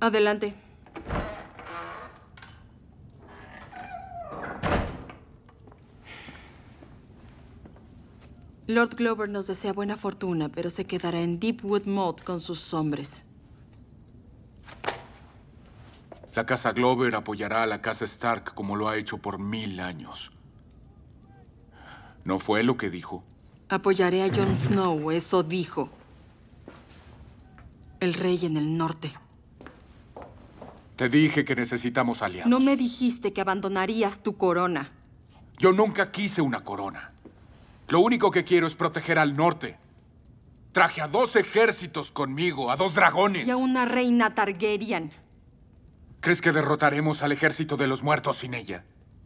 Adelante. Lord Glover nos desea buena fortuna, pero se quedará en Deepwood Mot con sus hombres. La Casa Glover apoyará a la Casa Stark como lo ha hecho por mil años. ¿No fue lo que dijo? Apoyaré a Jon Snow, eso dijo. El rey en el norte. Te dije que necesitamos aliados. No me dijiste que abandonarías tu corona. Yo nunca quise una corona. Lo único que quiero es proteger al norte. Traje a dos ejércitos conmigo, a dos dragones. Y a una reina Targaryen. ¿Crees que derrotaremos al ejército de los muertos sin ella?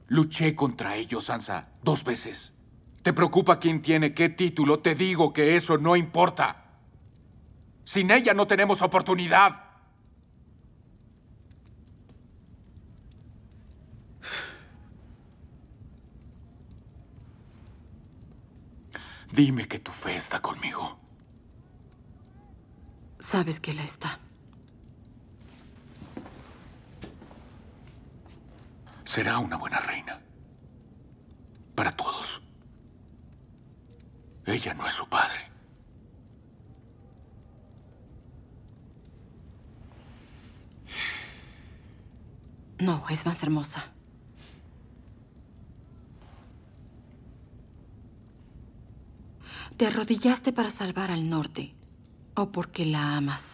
Luché contra ellos, Sansa, dos veces. ¿Te preocupa quién tiene qué título? Te digo que eso no importa. Sin ella no tenemos oportunidad. Dime que tu fe está conmigo. Sabes que la está. Será una buena reina. Para todos. Ella no es su padre. No, es más hermosa. Te arrodillaste para salvar al norte o porque la amas.